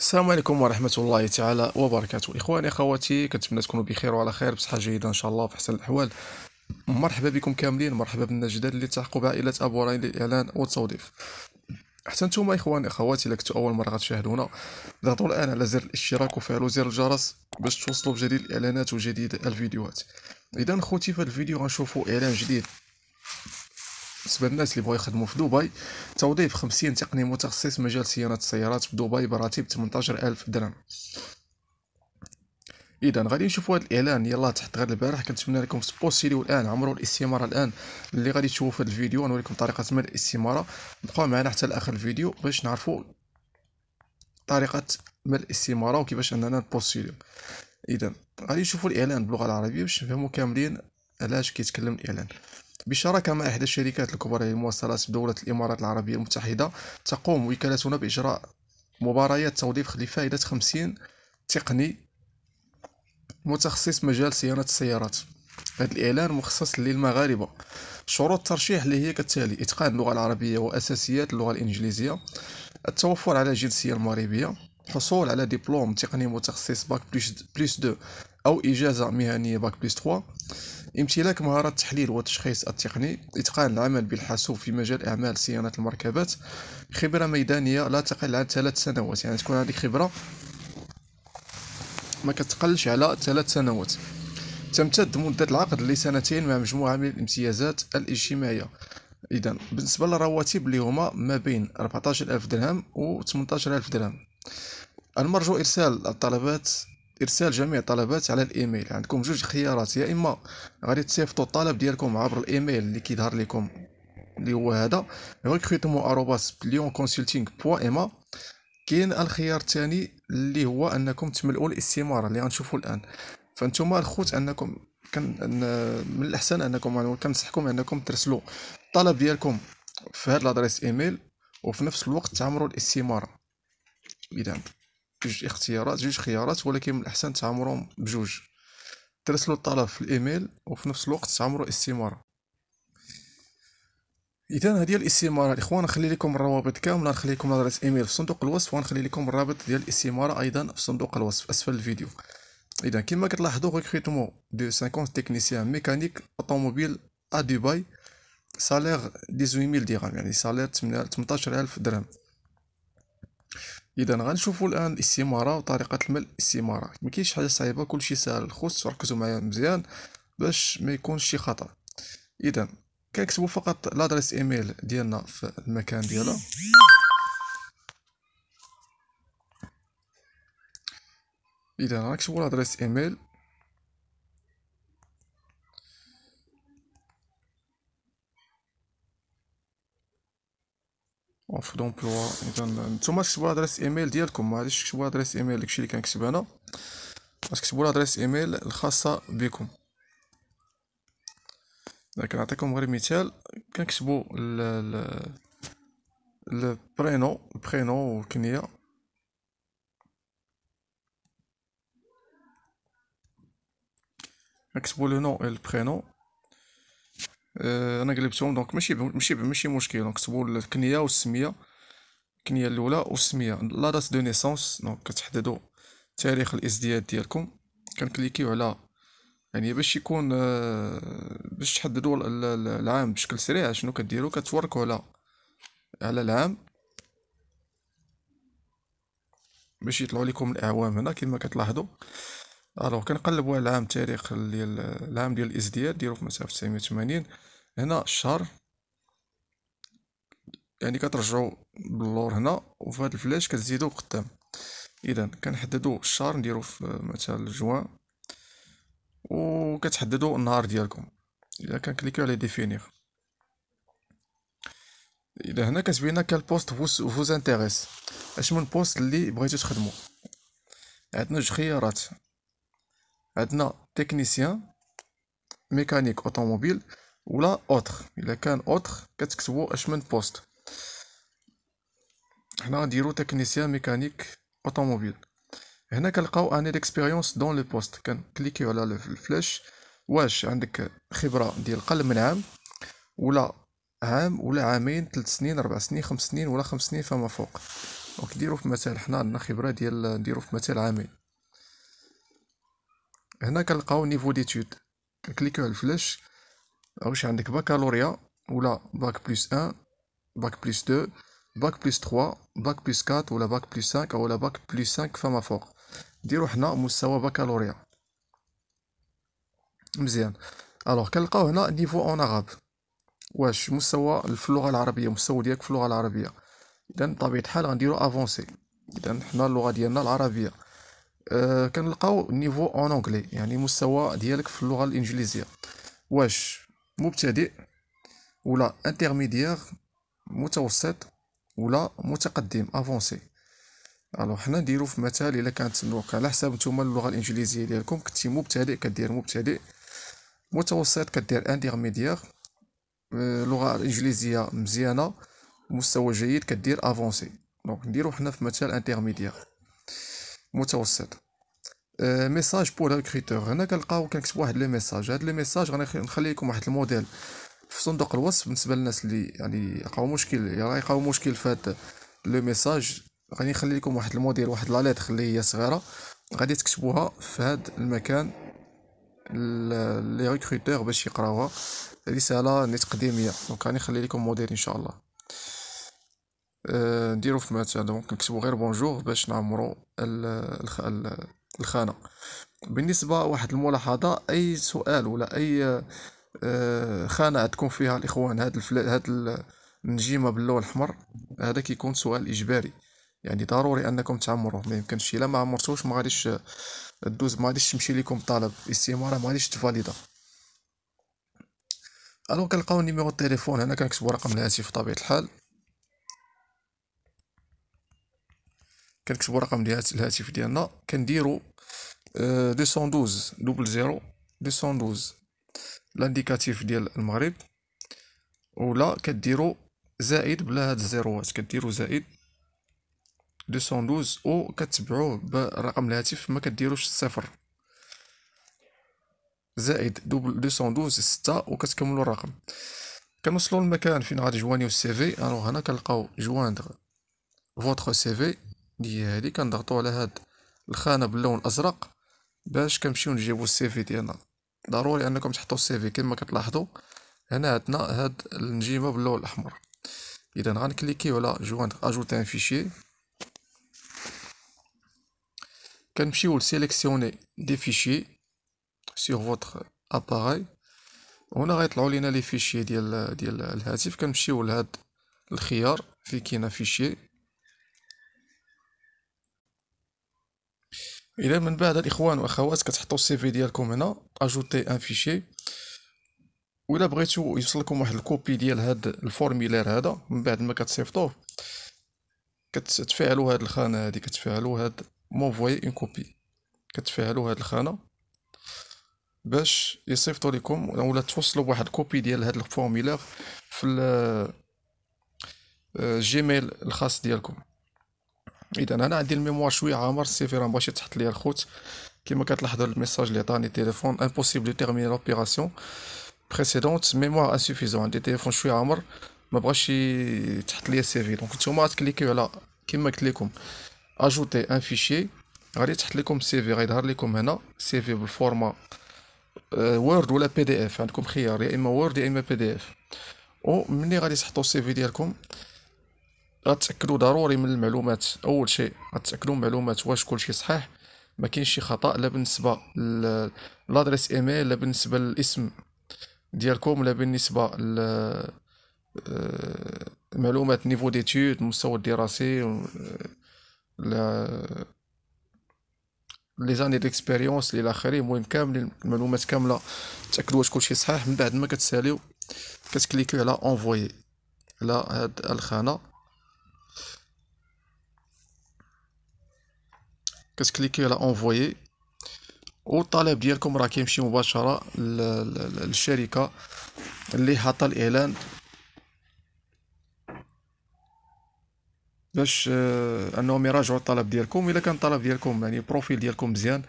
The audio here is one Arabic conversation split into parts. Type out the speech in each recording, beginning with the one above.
السلام عليكم ورحمة الله تعالى وبركاته إخواني أخواتي كنتمنى تكونوا بخير وعلى خير بصحة جيدة إن شاء الله في أحسن الأحوال مرحبا بكم كاملين مرحبا الجداد اللي تحقوا بعائلة أبو راين للإعلان والتوظيف حتى نتوما إخواني أخواتي إلا أول مرة غتشاهدونا ضغطوا الآن على زر الاشتراك وفعلوا زر الجرس باش توصلوا بجديد الإعلانات وجديد الفيديوهات إذا خوتي في الفيديو غنشوفوا إعلان جديد بالنسبه للناس اللي بغاو يخدموا في دبي توظيف 50 تقني متخصص مجال صيانه السيارات في دبي براتب 18000 درهم اذا غادي نشوفوا هذا الاعلان يلاه تحت غير البارح كنتمنى لكم سبوسيلي الان عمرو الاستماره الان اللي غادي تشوفوا في الفيديو نوريكم طريقه ما الاستماره بقاو معنا حتى لاخر الفيديو باش نعرفوا طريقه ما الاستماره وكيفاش اننا نبوسيلي اذا غادي نشوفوا الاعلان باللغه العربيه باش نفهموا كاملين علاش كيتكلم الاعلان بشراكة مع إحدى الشركات الكبرى للمواصلات بدولة الإمارات العربية المتحدة تقوم وكالتنا بإجراء مباريات توظيف لفائدة 50 تقني متخصص مجال صيانة السيارات هذا الإعلان مخصص للمغاربة شروط الترشيح اللي هي كالتالي إتقان اللغة العربية وأساسيات اللغة الإنجليزية التوفر على جنسية المغربية حصول على دبلوم تقني متخصص باك بلس دو أو إجازة مهنية باك بلس 3 امتلاك مهارات تحليل والتشخيص التقني إتقان العمل بالحاسوب في مجال أعمال صيانة المركبات خبرة ميدانية لا تقل عن ثلاث سنوات يعني تكون عندك خبرة ما كتقلش على ثلاث سنوات تمتد مدة العقد لسنتين مع مجموعة من الامتيازات الاجتماعية إذا بالنسبة للرواتب اللي هما ما بين 14000 درهم و 18000 درهم المرجو إرسال الطلبات ارسال جميع الطلبات على الايميل عندكم جوج خيارات يا اما غادي تصيفطوا الطلب ديالكم عبر الايميل اللي كيظهر لكم اللي هو هذا recrutement@lionconsulting.ma كاين الخيار الثاني اللي هو انكم تملؤوا الاستماره اللي غنشوفوا الان فانتم الخوت انكم كان من الاحسن انكم يعني كنصحكم انكم ترسلوا الطلب ديالكم في هذا الادريس ايميل وفي نفس الوقت تعمروا الاستماره اذا جوج اختيارات جوج خيارات ولكن من الاحسن تعمرهم بجوج ترسلوا الطلب في الايميل وفي نفس الوقت تعمروا استماره اذا هذه الاستماره الاخوان نخلي لكم الروابط كامله نخلي لكم ادريس ايميل في صندوق الوصف ونخلي لكم الرابط ديال الاستماره ايضا في صندوق الوصف اسفل الفيديو اذا كما كتلاحظوا ريكريتمو دو 50 تكنيسيان ميكانيك اوتوموبيل ا دبي سالير 18000 درهم يعني سالير 18000 درهم اذا غنشوفوا الان الاستماره وطريقه الملء الاستماره ما كاينش حاجه صعيبه كلشي ساهل خص ركزوا معايا مزيان باش ما يكونش شي خطا اذا كنكتبوا فقط لادريس ايميل ديالنا في المكان ديالها اذا غنكتبوا لادريس ايميل اوف دومبلوا اذا نتوما كتبوا ادريس ايميل ديالكم ما غاديش ادريس ايميل داكشي اللي كنكتب انا كتبوا ادريس ايميل الخاصه بكم دونك نعطيكم غير مثال كنكتبوا ال البرينو البرينو والكنيه نكتبوا لو نو البرينو آه، انا قلبتهم دونك ماشي ماشي ماشي مشكل دونك كتبوا الكنيه والسميه الكنيه الاولى والسميه لا دات دو نيسونس دونك كتحددوا تاريخ الازدياد ديالكم كنكليكيو على يعني باش يكون آه، باش تحددوا العام بشكل سريع شنو كديروا كتوركوا على على العام باش يطلعوا لكم الاعوام هنا كما كتلاحظوا الو كنقلبوا على العام التاريخ ديال العام ديال الازدياد ديالو في 1980 هنا الشهر يعني كترجعوا باللور هنا وفي هاد الفلاش كتزيدوا قدام اذا كنحددوا الشهر نديرو في مثلا جوان وكتحددوا النهار ديالكم اذا كنكليكيو على ديفينير اذا هنا كتبين لك البوست فوز فوز انتريس اش من بوست اللي بغيتو تخدمو عندنا جوج خيارات عندنا تكنيسيان ميكانيك اوتوموبيل ولا اوتر الا كان اوتر كتكتبوا اش من بوست حنا نديرو تكنيسيان ميكانيك اوتوموبيل هنا كنلقاو اني ديكسبيريونس دون لو بوست كنكليكيو على الفلاش واش عندك خبره ديال قل من عام ولا عام ولا عامين ثلاث سنين اربع سنين خمس سنين ولا خمس سنين فما فوق دونك ديرو في مثال حنا عندنا خبره ديال نديرو في مثال عامين هنا كنلقاو نيفو ديتود كليكو على الفلاش واش عندك باكالوريا ولا باك بلس 1 باك بلس 2 باك بلس 3 باك بلس 4 ولا باك بلس 5 ولا باك بلس 5 فما فوق ديرو حنا مستوى باكالوريا مزيان الوغ كنلقاو هنا نيفو اون عرب واش مستوى في اللغه العربيه مستوى ديالك في اللغه العربيه اذا طبيعه الحال غنديرو افونسي اذا حنا اللغه ديالنا العربيه آه، كنلقاو نيفو اون اونغلي يعني مستوى ديالك في اللغه الانجليزيه واش مبتدئ ولا انترميديير متوسط ولا متقدم افونسي الو حنا نديرو في مثال الا كانت اللغه على حساب نتوما اللغه الانجليزيه ديالكم كنتي مبتدئ كدير مبتدئ متوسط كدير انترميديير اللغه آه، الانجليزيه مزيانه مستوى جيد كدير افونسي دونك نديرو حنا في مثال انترميديير متوسط ميساج بور ريكريتور هنا كنلقاو كنكتب واحد لي ميساج هاد لي ميساج غنخلي لكم واحد الموديل في صندوق الوصف بالنسبه للناس اللي يعني يلقاو مشكل يلقاو مشكل في هاد لو ميساج غادي نخلي لكم واحد الموديل واحد لا ليت خليه هي صغيره غادي تكتبوها في هاد المكان لي ريكروتور باش يقراوها هذه سهله نتقديميه دونك غادي نخلي لكم موديل ان شاء الله آه، نديرو في هذا دونك نكتبو غير بونجور باش نعمرو الخانه بالنسبه واحد الملاحظه اي سؤال ولا اي آه، خانه تكون فيها الاخوان هاد الفل... هاد النجيمه باللون الاحمر هذا كيكون سؤال اجباري يعني ضروري انكم تعمروه ما يمكنش الا ما عمرتوش ما غاديش الدوز ما غاديش تمشي لكم طلب استماره ما غاديش تفاليدا الو كنلقاو نيميرو التليفون هنا كنكتبو رقم الهاتف بطبيعه الحال كنكتبوا رقم ديال الهاتف ديالنا كنديروا آه، دي دوز دوبل زيرو دي دوز لانديكاتيف ديال المغرب ولا كديروا زائد بلا هاد الزيروات كديروا زائد دو دوز او كتبعوه برقم الهاتف ما كديروش الصفر زائد دوبل دو دوز ستة وكتكملوا الرقم كنوصلوا للمكان فين غادي جوانيو السي في الوغ هنا كنلقاو جواندغ فوتر سي في دي هادي كنضغطو على هاد الخانه باللون الازرق باش كنمشيو نجيبو السي في ديالنا ضروري انكم تحطو السي في كما كتلاحظوا هنا عندنا هاد النجيمه باللون الاحمر اذا غنكليكيو على جوانت اجوتي ان فيشي كنمشيو لسيليكسيوني دي فيشي سيغ فوتر اباري هنا غيطلعو لينا لي فيشي ديال ديال الهاتف كنمشيو لهاد الخيار في كاين فيشي اذا من بعد الاخوان واخوات كتحطوا السي في ديالكم هنا اجوتي ان فيشي ولا بغيتو يوصلكم واحد الكوبي ديال هاد الفورميلير هذا من بعد ما كتصيفطوه كتفعلوا هاد الخانه هادي كتفعلوا هاد مونفوي اون كوبي كتفعلوا هاد الخانه باش يصيفطوا لكم ولا توصلوا بواحد الكوبي ديال هاد الفورميلير في الجيميل آه، الخاص ديالكم اذا انا عندي الميموار شويه عامر راه مبغاش يتحط ليا الخوت كما كتلاحظوا الميساج اللي عطاني التليفون امبوسيبل تيرمينال اوبيراسيون بريسيدونت ميموار انسوفيزون عندي تليفون شويه عامر مبغاش تحط ليا السيفي دونك نتوما تكليكيو على كما قلت لكم اجوتي ان فيشي غادي تحط لكم السيفي غيظهر لكم هنا سيفي بالفورما وورد آه، ولا بي دي اف عندكم خيار يا اما وورد يا اما بي دي اف ومني غادي تحطوا السيفي ديالكم غتاكدوا ضروري من المعلومات اول شيء غتاكدوا معلومات واش كلشي صحيح ما كاينش شي خطا لا بالنسبه لادريس ايميل لا بالنسبه للاسم ديالكم لا بالنسبه ل آه، معلومات نيفو ديتود المستوى الدراسي ل لي زاني ديكسبيريونس الى اخره المهم كاملين المعلومات كامله تاكدوا واش كلشي صحيح من بعد ما كتساليو كتكليكيو على اونفويي على هاد الخانه كتكليكي على انفويي والطلب ديالكم راه كيمشي مباشره للشركه اللي حاطه الاعلان باش آه، انهم يراجعوا الطلب ديالكم الا كان الطلب ديالكم يعني البروفيل ديالكم مزيان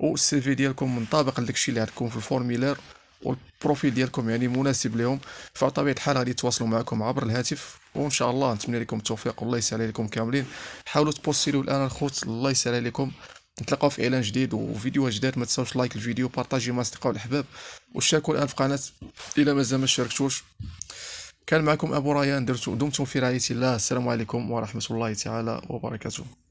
والسي في ديالكم منطبق لداكشي اللي عندكم في الفورميلير والبروفيل ديالكم يعني مناسب لهم فطبيعه الحال غادي يتواصلوا معكم عبر الهاتف وان شاء الله نتمنى لكم التوفيق والله يسهل عليكم كاملين حاولوا تبوستيلو الان الخوت الله يسهل عليكم نتلاقاو في اعلان جديد وفيديو جداد ما تنساوش لايك الفيديو بارطاجي مع اصدقاء والاحباب وشاركوا الان في قناه الى مازال ما شاركتوش كان معكم ابو ريان درتو دمتم في رعايه الله السلام عليكم ورحمه الله تعالى وبركاته